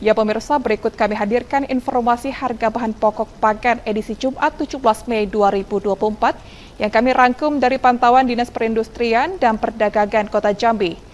Ya pemirsa, berikut kami hadirkan informasi harga bahan pokok pangan edisi Jumat 17 Mei 2024 yang kami rangkum dari pantauan Dinas Perindustrian dan Perdagangan Kota Jambi.